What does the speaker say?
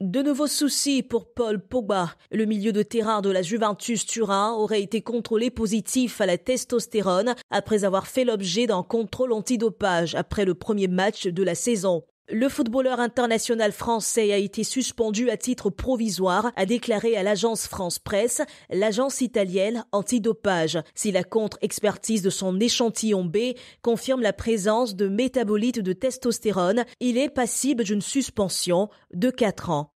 De nouveaux soucis pour Paul Pogba. Le milieu de terrain de la Juventus Turin aurait été contrôlé positif à la testostérone après avoir fait l'objet d'un contrôle antidopage après le premier match de la saison. Le footballeur international français a été suspendu à titre provisoire, a déclaré à l'agence France Presse, l'agence italienne antidopage, si la contre-expertise de son échantillon B confirme la présence de métabolites de testostérone, il est passible d'une suspension de 4 ans.